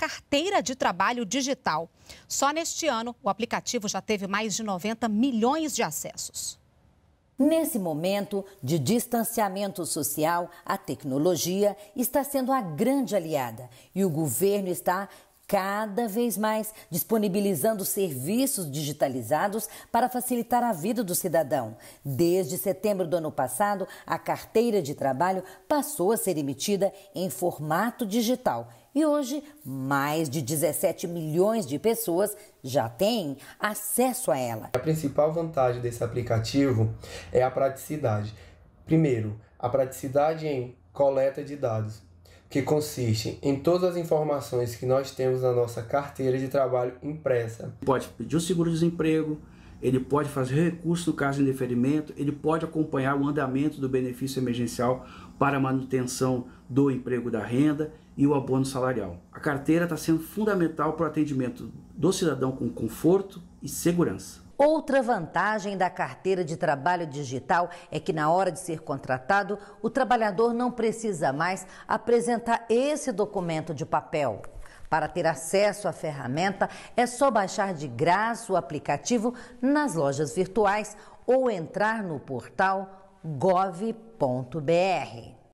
carteira de trabalho digital. Só neste ano, o aplicativo já teve mais de 90 milhões de acessos. Nesse momento de distanciamento social, a tecnologia está sendo a grande aliada e o governo está cada vez mais, disponibilizando serviços digitalizados para facilitar a vida do cidadão. Desde setembro do ano passado, a carteira de trabalho passou a ser emitida em formato digital. E hoje, mais de 17 milhões de pessoas já têm acesso a ela. A principal vantagem desse aplicativo é a praticidade. Primeiro, a praticidade em coleta de dados que consiste em todas as informações que nós temos na nossa carteira de trabalho impressa. Pode pedir o seguro-desemprego, ele pode fazer recurso no caso de deferimento, ele pode acompanhar o andamento do benefício emergencial para manutenção do emprego da renda e o abono salarial. A carteira está sendo fundamental para o atendimento do cidadão com conforto e segurança. Outra vantagem da carteira de trabalho digital é que, na hora de ser contratado, o trabalhador não precisa mais apresentar esse documento de papel. Para ter acesso à ferramenta, é só baixar de graça o aplicativo nas lojas virtuais ou entrar no portal gov.br.